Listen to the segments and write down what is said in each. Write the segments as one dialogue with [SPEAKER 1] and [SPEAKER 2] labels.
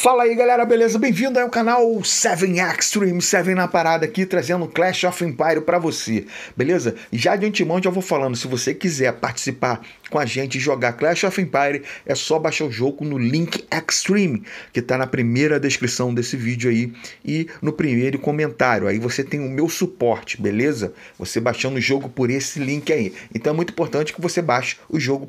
[SPEAKER 1] Fala aí galera, beleza? Bem-vindo ao canal 7 xtreme 7 na parada aqui, trazendo Clash of Empire para você, beleza? Já de antemão já vou falando, se você quiser participar com a gente e jogar Clash of Empire, é só baixar o jogo no link Extreme, que tá na primeira descrição desse vídeo aí e no primeiro comentário. Aí você tem o meu suporte, beleza? Você baixando o jogo por esse link aí. Então é muito importante que você baixe o jogo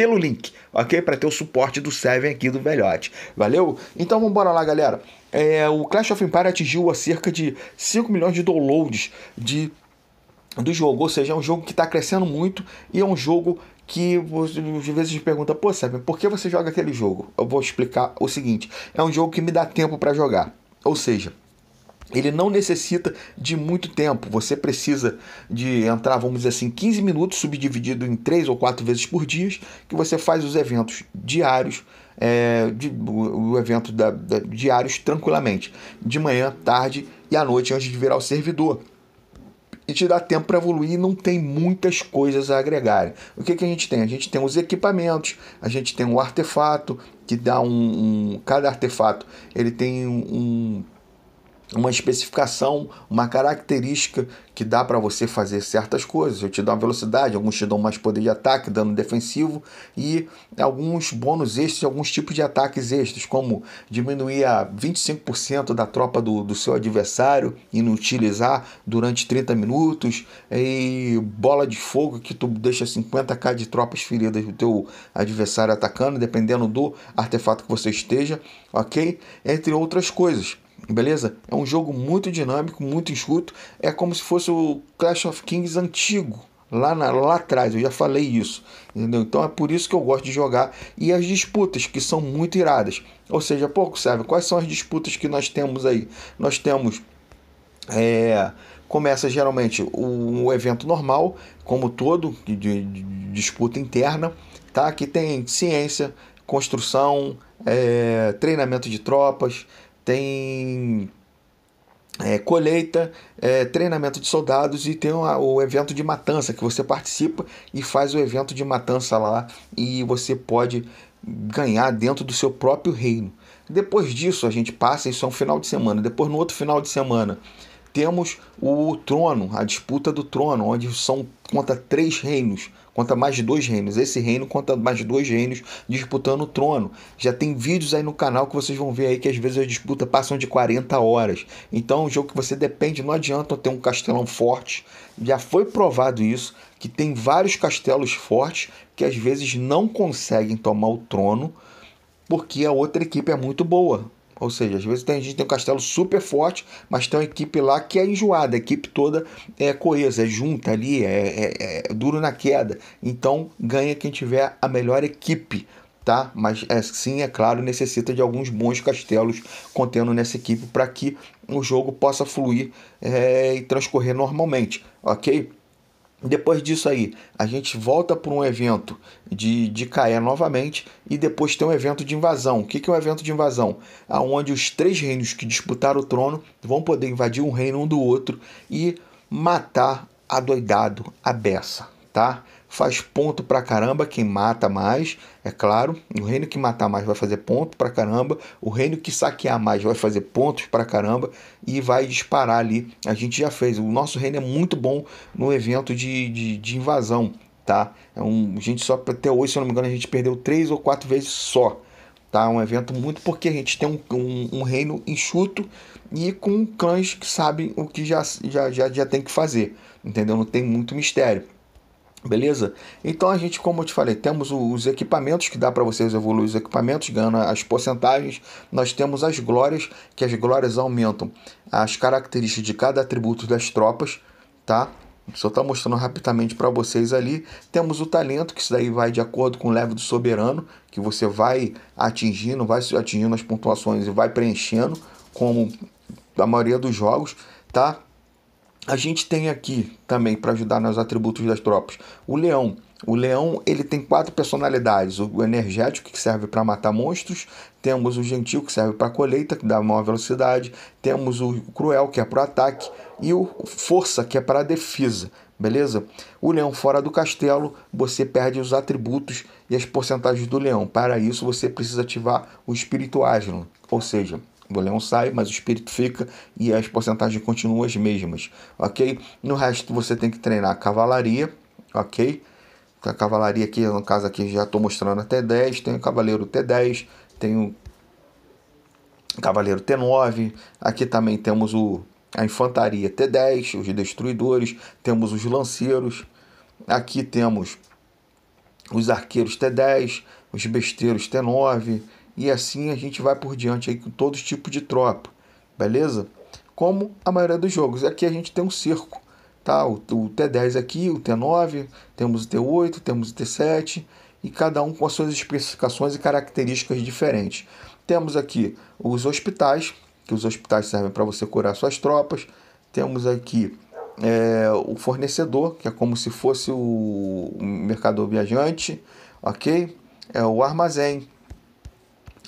[SPEAKER 1] pelo link, ok? Para ter o suporte do Seven aqui do velhote. Valeu? Então vamos embora lá, galera. É, o Clash of Empires atingiu a cerca de 5 milhões de downloads de do jogo, ou seja, é um jogo que está crescendo muito e é um jogo que você, às vezes me pergunta, pô, Seven, por que você joga aquele jogo? Eu vou explicar o seguinte: é um jogo que me dá tempo para jogar, ou seja, ele não necessita de muito tempo. Você precisa de entrar, vamos dizer assim, 15 minutos, subdividido em três ou quatro vezes por dia, que você faz os eventos diários, é, de, o, evento da, da, diários tranquilamente, de manhã, tarde e à noite, antes de virar o servidor. E te dá tempo para evoluir, não tem muitas coisas a agregar. O que, que a gente tem? A gente tem os equipamentos, a gente tem o um artefato, que dá um, um. cada artefato ele tem um, um uma especificação, uma característica que dá para você fazer certas coisas. Eu te dou uma velocidade, alguns te dão mais poder de ataque, dano defensivo e alguns bônus extras, alguns tipos de ataques extras, como diminuir a 25% da tropa do, do seu adversário, e não utilizar durante 30 minutos, e bola de fogo que tu deixa 50k de tropas feridas do teu adversário atacando, dependendo do artefato que você esteja, ok? Entre outras coisas. Beleza? É um jogo muito dinâmico, muito enxuto. É como se fosse o Clash of Kings antigo. Lá, na, lá atrás, eu já falei isso. Entendeu? Então é por isso que eu gosto de jogar. E as disputas, que são muito iradas. Ou seja, pouco serve. Quais são as disputas que nós temos aí? Nós temos. É, começa geralmente o, o evento normal, como todo, de, de, de disputa interna. Tá? Que tem ciência, construção, é, treinamento de tropas, tem é, colheita, é, treinamento de soldados e tem uma, o evento de matança que você participa e faz o evento de matança lá e você pode ganhar dentro do seu próprio reino. Depois disso, a gente passa, isso é um final de semana. Depois, no outro final de semana, temos o trono, a disputa do trono, onde são conta três reinos conta mais de dois reinos. Esse reino conta mais de dois reinos disputando o trono. Já tem vídeos aí no canal que vocês vão ver aí que às vezes a disputa passam de 40 horas. Então é um jogo que você depende, não adianta ter um castelão forte. Já foi provado isso, que tem vários castelos fortes que às vezes não conseguem tomar o trono porque a outra equipe é muito boa. Ou seja, às vezes tem, a gente tem um castelo super forte, mas tem uma equipe lá que é enjoada, a equipe toda é coesa, é junta ali, é, é, é duro na queda. Então ganha quem tiver a melhor equipe tá? Mas é, sim, é claro, necessita de alguns bons castelos contendo nessa equipe para que o jogo possa fluir é, e transcorrer normalmente, ok? Depois disso aí, a gente volta para um evento de, de Caé novamente e depois tem um evento de invasão. O que, que é um evento de invasão? Aonde os três reinos que disputaram o trono vão poder invadir um reino um do outro e matar a doidado, a beça tá? Faz ponto pra caramba quem mata mais, é claro. O reino que matar mais vai fazer ponto pra caramba. O reino que saquear mais vai fazer pontos pra caramba e vai disparar ali. A gente já fez. O nosso reino é muito bom no evento de, de, de invasão, tá? É um, a gente só até hoje, se eu não me engano, a gente perdeu três ou quatro vezes só. Tá, é um evento muito porque a gente tem um, um, um reino enxuto e com clãs que sabem o que já, já, já, já tem que fazer, entendeu? Não tem muito mistério. Beleza? Então a gente, como eu te falei, temos os equipamentos que dá para vocês evoluir os equipamentos, ganhando as porcentagens. Nós temos as glórias, que as glórias aumentam as características de cada atributo das tropas, tá? Só tá mostrando rapidamente para vocês ali. Temos o talento, que isso daí vai de acordo com o level do soberano, que você vai atingindo, vai atingindo as pontuações e vai preenchendo, como a maioria dos jogos, tá? A gente tem aqui também para ajudar nos atributos das tropas o leão. O leão ele tem quatro personalidades: o energético que serve para matar monstros, temos o gentil que serve para colheita que dá maior velocidade, temos o cruel que é para ataque e o força que é para defesa. Beleza? O leão fora do castelo, você perde os atributos e as porcentagens do leão. Para isso, você precisa ativar o espírito ágil, ou seja, o leão sai, mas o espírito fica e as porcentagens continuam as mesmas, ok? No resto você tem que treinar cavalaria, ok? A cavalaria aqui, no caso aqui, já estou mostrando até 10, tem o cavaleiro T10, tem o cavaleiro T9, aqui também temos o, a infantaria T10, os destruidores, temos os lanceiros, aqui temos os arqueiros T10, os besteiros T9, e assim a gente vai por diante aí com todos tipo tipos de tropa, beleza? Como a maioria dos jogos. Aqui a gente tem um cerco, tá? O, o T10 aqui, o T9, temos o T8, temos o T7 e cada um com as suas especificações e características diferentes. Temos aqui os hospitais, que os hospitais servem para você curar suas tropas. Temos aqui é, o fornecedor, que é como se fosse o mercador viajante, ok? É o armazém,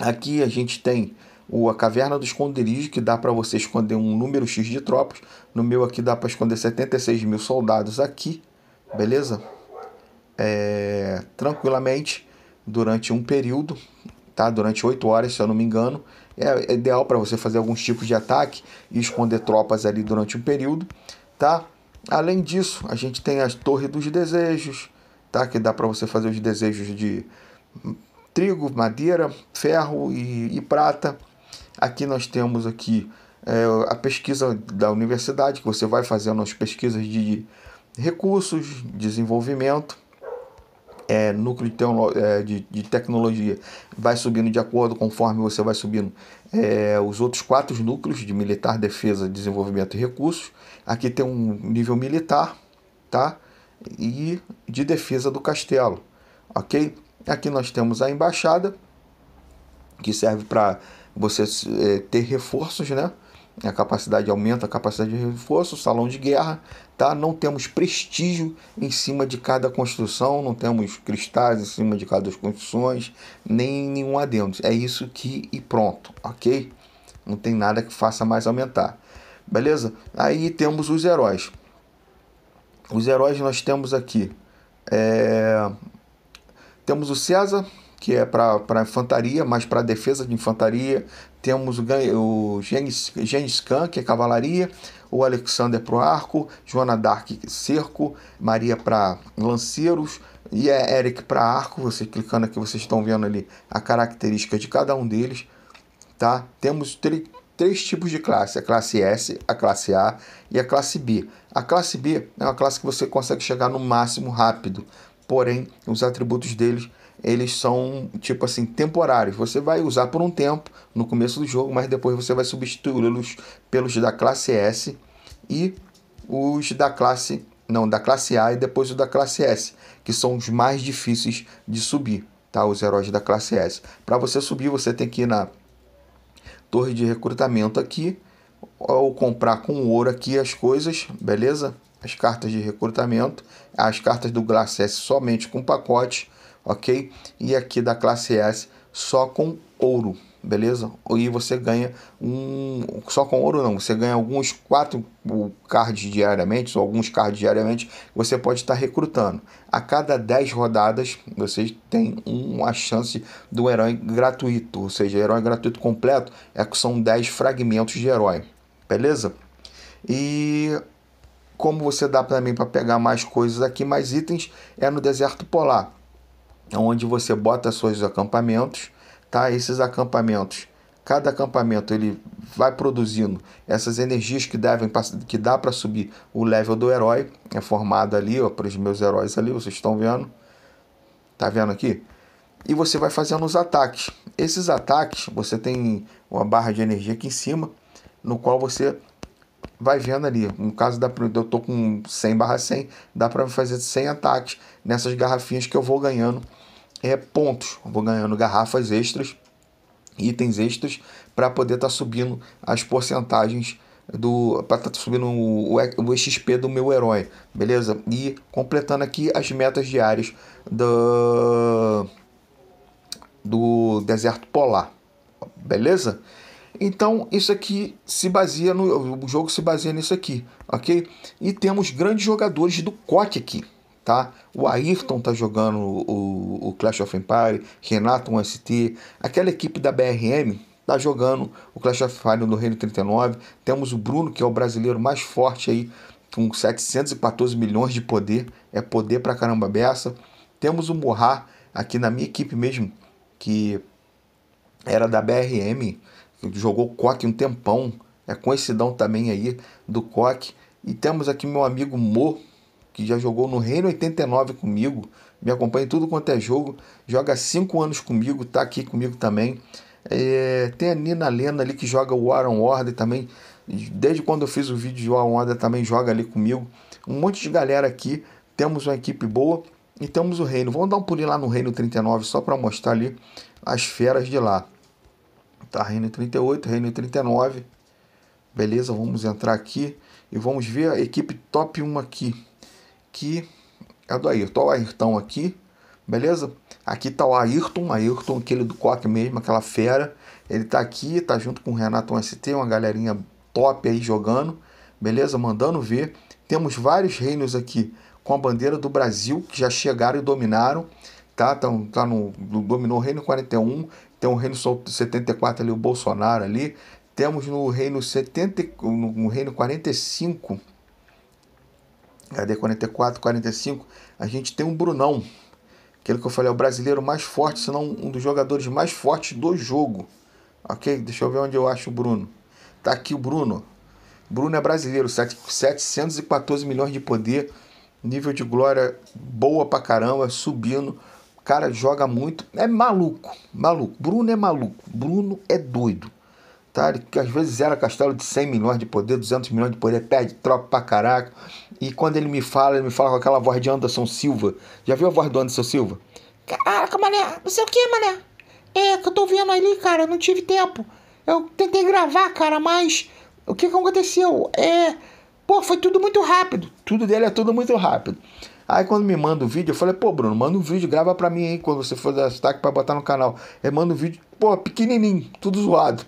[SPEAKER 1] Aqui a gente tem o, a caverna do esconderijo, que dá para você esconder um número X de tropas. No meu aqui dá para esconder 76 mil soldados aqui, beleza? É, tranquilamente, durante um período, tá? Durante 8 horas, se eu não me engano. É, é ideal para você fazer alguns tipos de ataque e esconder tropas ali durante um período, tá? Além disso, a gente tem a Torre dos Desejos, tá? Que dá para você fazer os desejos de trigo, madeira, ferro e, e prata. Aqui nós temos aqui é, a pesquisa da universidade, que você vai fazendo as pesquisas de recursos, desenvolvimento, é, núcleo de, é, de, de, tecnologia vai subindo de acordo conforme você vai subindo é, os outros quatro núcleos de militar, defesa, desenvolvimento e recursos. Aqui tem um nível militar, tá? E de defesa do castelo, ok? Aqui nós temos a embaixada, que serve para você é, ter reforços, né? A capacidade aumenta a capacidade de reforço, salão de guerra, tá? Não temos prestígio em cima de cada construção, não temos cristais em cima de cada das construções, nem nenhum adendo. É isso que e pronto, ok? Não tem nada que faça mais aumentar. Beleza? Aí temos os heróis. Os heróis nós temos aqui. É, temos o César, que é para infantaria, mas para defesa de infantaria. Temos o, o Genis Gengis Khan, que é cavalaria. O Alexander para o arco. Joana Dark, cerco. Maria para lanceiros. E é Eric para arco. Você clicando aqui, vocês estão vendo ali a característica de cada um deles. Tá? Temos três tipos de classe: a classe S, a classe A e a classe B. A classe B é uma classe que você consegue chegar no máximo rápido porém os atributos deles eles são tipo assim temporários. Você vai usar por um tempo no começo do jogo, mas depois você vai substituí-los pelos da classe S e os da classe não, da classe A e depois o da classe S, que são os mais difíceis de subir, tá? Os heróis da classe S. Para você subir, você tem que ir na torre de recrutamento aqui ou comprar com ouro aqui as coisas, beleza? as cartas de recrutamento, as cartas do classe S somente com pacote, ok? E aqui da classe S só com ouro, beleza? E você ganha um. Só com ouro não, você ganha alguns quatro cards diariamente, ou alguns cards diariamente, você pode estar recrutando. A cada 10 rodadas, você tem uma chance do herói gratuito, ou seja, herói gratuito completo é que são 10 fragmentos de herói, beleza? E como você dá para mim para pegar mais coisas aqui, mais itens, é no deserto polar, onde você bota seus acampamentos, tá? Esses acampamentos, cada acampamento ele vai produzindo essas energias que devem que dá para subir o level do herói, é formado ali, ó, para os meus heróis ali, vocês estão vendo? Tá vendo aqui? E você vai fazendo os ataques. Esses ataques, você tem uma barra de energia aqui em cima, no qual você vai vendo ali. No caso da eu tô com 100 barra 100, dá para fazer 100 ataques nessas garrafinhas que eu vou ganhando é, pontos. Eu vou ganhando garrafas extras, itens extras, para poder estar tá subindo as porcentagens do para estar tá subindo o, o, o XP do meu herói, beleza? E completando aqui as metas diárias do, do deserto polar, beleza? Então, isso aqui se baseia no. O jogo se baseia nisso aqui, ok? E temos grandes jogadores do COT aqui. Tá? O Ayrton tá jogando o, o Clash of Empire, Renato um st aquela equipe da BRM tá jogando o Clash of Empire no Reino 39. Temos o Bruno, que é o brasileiro mais forte aí, com 714 milhões de poder, é poder pra caramba beça. Temos o Morrar aqui na minha equipe mesmo, que era da BRM, jogou coque um tempão, é conhecidão também aí do coque. E temos aqui meu amigo Mo, que já jogou no Reino 89 comigo, me acompanha em tudo quanto é jogo, joga 5 anos comigo, tá aqui comigo também. É, tem a Nina Lena ali que joga o Aaron Order também, desde quando eu fiz o vídeo de Aaron Order também joga ali comigo. Um monte de galera aqui, temos uma equipe boa e temos o Reino. Vamos dar um pulinho lá no Reino 39 só para mostrar ali as feras de lá tá? Reino 38, Reino 39. Beleza, vamos entrar aqui e vamos ver a equipe top 1 aqui, que é do Ayrton. Olha o Ayrton aqui, beleza? Aqui tá o Ayrton, Ayrton, aquele do coque mesmo, aquela fera. Ele tá aqui, tá junto com o Renato ST, uma galerinha top aí jogando, beleza? Mandando ver. Temos vários reinos aqui com a bandeira do Brasil que já chegaram e dominaram tá? Tá, tá no, dominou o reino 41, tem o reino 74 ali, o Bolsonaro ali. Temos no reino 70, no reino 45, cadê 44, 45, a gente tem um Brunão. Aquele que eu falei, é o brasileiro mais forte, se não um dos jogadores mais fortes do jogo. Ok? Deixa eu ver onde eu acho o Bruno. Tá aqui o Bruno. Bruno é brasileiro, 714 milhões de poder, nível de glória boa pra caramba, subindo cara joga muito, é maluco, maluco. Bruno é maluco, Bruno é doido. Tá? Ele, que às vezes era castelo de 100 milhões de poder, 200 milhões de poder, perde tropa pra caraca. E quando ele me fala, ele me fala com aquela voz de Anderson Silva. Já viu a voz do Anderson Silva? Caraca, mané, não sei é o que, mané. É, que eu tô vendo ali, cara, eu não tive tempo. Eu tentei gravar, cara, mas o que, que aconteceu? É, Pô, foi tudo muito rápido. Tudo dele é tudo muito rápido. Aí quando me manda o vídeo, eu falei, pô, Bruno, manda um vídeo, grava pra mim aí quando você for dar destaque pra botar no canal. Ele manda um vídeo, pô, pequenininho, tudo zoado.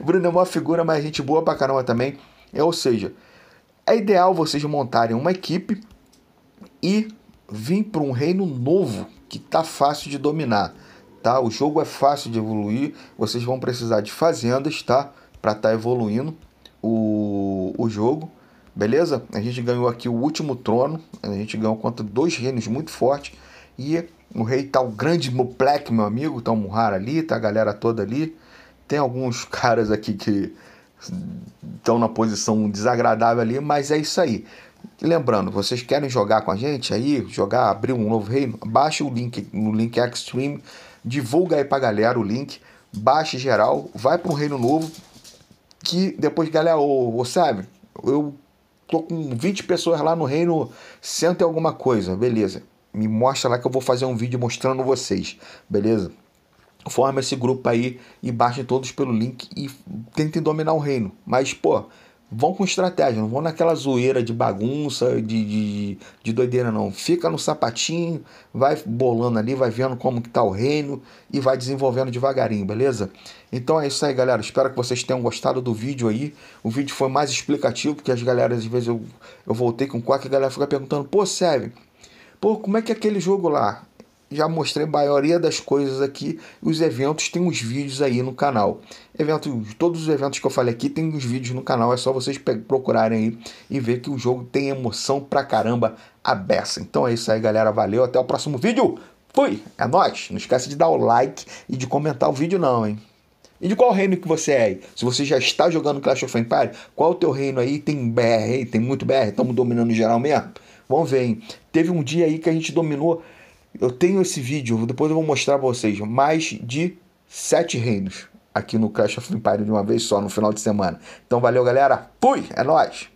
[SPEAKER 1] o Bruno é uma figura, mas gente boa pra caramba também. É, ou seja, é ideal vocês montarem uma equipe e vir para um reino novo que tá fácil de dominar, tá? O jogo é fácil de evoluir, vocês vão precisar de fazendas, tá? Para estar tá evoluindo o jogo, beleza? A gente ganhou aqui o último trono, a gente ganhou contra dois reinos muito fortes e o rei tá o grande Muplek, meu amigo, tá o Muhar ali, tá a galera toda ali. Tem alguns caras aqui que estão na posição desagradável ali, mas é isso aí. Lembrando, vocês querem jogar com a gente aí, jogar, abrir um novo reino, baixe o link no link Extreme, divulga aí pra galera o link, baixe geral, vai para um reino novo, que depois galera, ou ô sabe, eu tô com 20 pessoas lá no reino, senta e alguma coisa, beleza. Me mostra lá que eu vou fazer um vídeo mostrando vocês, beleza? Forma esse grupo aí e baixem todos pelo link e tentem dominar o reino. Mas, pô, vão com estratégia, não vão naquela zoeira de bagunça, de, de, de doideira, não. Fica no sapatinho, vai bolando ali, vai vendo como que tá o reino e vai desenvolvendo devagarinho, beleza? Então é isso aí, galera. Espero que vocês tenham gostado do vídeo aí. O vídeo foi mais explicativo, porque as galera, às vezes, eu, eu voltei com quatro e a galera fica perguntando, pô, serve? pô, como é que é aquele jogo lá? já mostrei a maioria das coisas aqui. Os eventos tem os vídeos aí no canal. Evento, todos os eventos que eu falei aqui tem os vídeos no canal. É só vocês procurarem aí e ver que o jogo tem emoção pra caramba a beça. Então é isso aí, galera. Valeu, até o próximo vídeo. Fui, é nóis. Não esquece de dar o like e de comentar o vídeo não, hein? E de qual reino que você é aí? Se você já está jogando Clash of Empires, qual é o teu reino aí? Tem BR aí, tem muito BR, estamos dominando geral mesmo? Vamos ver, hein? Teve um dia aí que a gente dominou eu tenho esse vídeo, depois eu vou mostrar para vocês, mais de sete reinos aqui no Clash of Empires de uma vez só no final de semana. Então valeu, galera. Fui, é nóis!